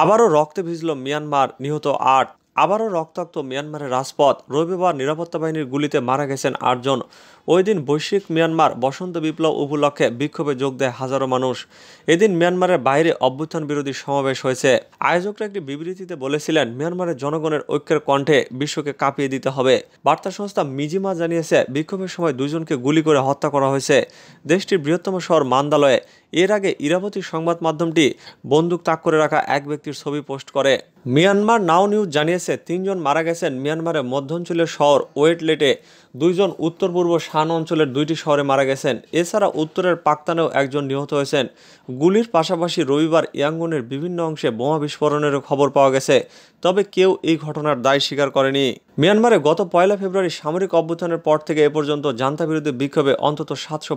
আবারও রক্তে ভিজল মিয়ানমার নিহত আট আবারও রক্তাক্ত মিয়ানমারের রাজপথ রবিবার নিরাপত্তা বাহিনীর গুলিতে মারা গেছেন আটজন ওই দিন বৈশ্বিক মিয়ানমার বসন্ত বিপ্লব উপলক্ষে বিক্ষোভে যোগ দেয় হাজারো মানুষ এদিন মিয়ানমারের বাইরে অভ্যুত্থান বিরোধী সমাবেশ হয়েছে আয়োজকরা একটি বিবৃতিতে বলেছিলেন মিয়ানমারের জনগণের ঐক্যের কণ্ঠে বিশ্বকে কাঁপিয়ে দিতে হবে বার্তা সংস্থা মিজিমা জানিয়েছে বিক্ষোভের সময় দুজনকে গুলি করে হত্যা করা হয়েছে দেশটির বৃহত্তম শহর মান্দালয়ে এর আগে ইরাবতী সংবাদ মাধ্যমটি বন্দুক তাক করে রাখা এক ব্যক্তির ছবি পোস্ট করে মিয়ানমার নাও নিউজ জানিয়েছে তিনজন মারা গেছেন মিয়ানমারের মধ্যাঞ্চলের শহর ওয়েটলেটে দুইজন উত্তর পূর্ব শান অঞ্চলের দুইটি শহরে মারা গেছেন এছাড়া উত্তরের পাক্তানেও একজন নিহত হয়েছেন গুলির পাশাপাশি রবিবার ইয়াঙ্গনের বিভিন্ন অংশে বোমা বিস্ফোরণেরও খবর পাওয়া গেছে তবে কেউ এই ঘটনার দায় স্বীকার করেনি মিয়ানমারে গত পয়লা ফেব্রুয়ারি সামরিক অভ্যুত্থানের পর থেকে এ পর্যন্ত জান্তা বিরুদ্ধে বিক্ষোভে অন্তত সাতশো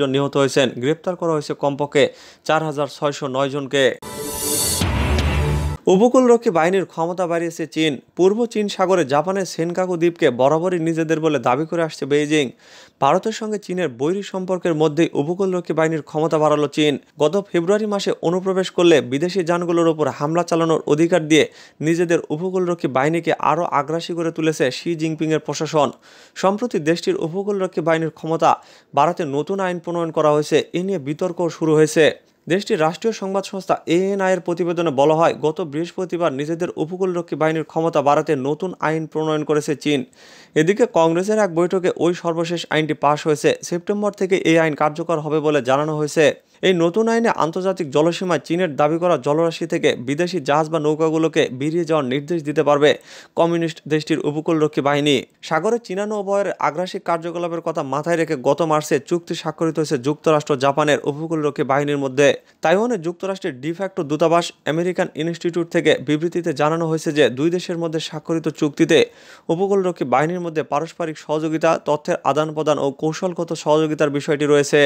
জন নিহত হয়েছেন গ্রেপ্তার করা হয়েছে কম কমপক্ষে চার হাজার ছয়শো নয় জনকে উপকূলরক্ষী বাহিনীর ক্ষমতা বাড়িয়েছে চীন পূর্ব চীন সাগরে জাপানের সেনকাকু দ্বীপকে বরাবরই নিজেদের বলে দাবি করে আসছে বেইজিং ভারতের সঙ্গে চীনের বৈরী সম্পর্কের মধ্যেই উপকূলরক্ষী বাহিনীর ক্ষমতা বাড়ালো চীন গত ফেব্রুয়ারি মাসে অনুপ্রবেশ করলে বিদেশি যানগুলোর ওপর হামলা চালানোর অধিকার দিয়ে নিজেদের উপকূলরক্ষী বাহিনীকে আরও আগ্রাসী করে তুলেছে শি জিনপিংয়ের প্রশাসন সম্প্রতি দেশটির উপকূলরক্ষী বাহিনীর ক্ষমতা বাড়াতে নতুন আইন প্রণয়ন করা হয়েছে এ নিয়ে বিতর্ক শুরু হয়েছে দেশটির রাষ্ট্রীয় সংবাদ সংস্থা এএনআইয়ের প্রতিবেদনে বলা হয় গত বৃহস্পতিবার নিজেদের উপকূলরক্ষী বাহিনীর ক্ষমতা বাড়াতে নতুন আইন প্রণয়ন করেছে চীন এদিকে কংগ্রেসের এক বৈঠকে ওই সর্বশেষ আইনটি পাশ হয়েছে সেপ্টেম্বর থেকে এই আইন কার্যকর হবে বলে জানানো হয়েছে এই নতুন আইনে আন্তর্জাতিক জলসীমায় চীনের দাবি করা জলরাশি থেকে বিদেশি জাহাজ বা নৌকাগুলোকে বেরিয়ে যাওয়ার নির্দেশ দিতে পারবে কমিউনিস্ট দেশটির উপকূলরক্ষী বাহিনী সাগরে চীনা নৌবহরের আগ্রাসী কার্যকলাপের কথা মাথায় রেখে গত মার্চে চুক্তি স্বাক্ষরিত হয়েছে যুক্তরাষ্ট্র জাপানের উপকূলরক্ষী বাহিনীর মধ্যে তাইওয়ানে যুক্তরাষ্ট্রের ডিফ্যাক্টো দূতাবাস আমেরিকান ইনস্টিটিউট থেকে বিবৃতিতে জানানো হয়েছে যে দুই দেশের মধ্যে স্বাক্ষরিত চুক্তিতে উপকূলরক্ষী বাহিনীর মধ্যে পারস্পরিক সহযোগিতা তথ্যের আদান প্রদান ও কৌশলগত সহযোগিতার বিষয়টি রয়েছে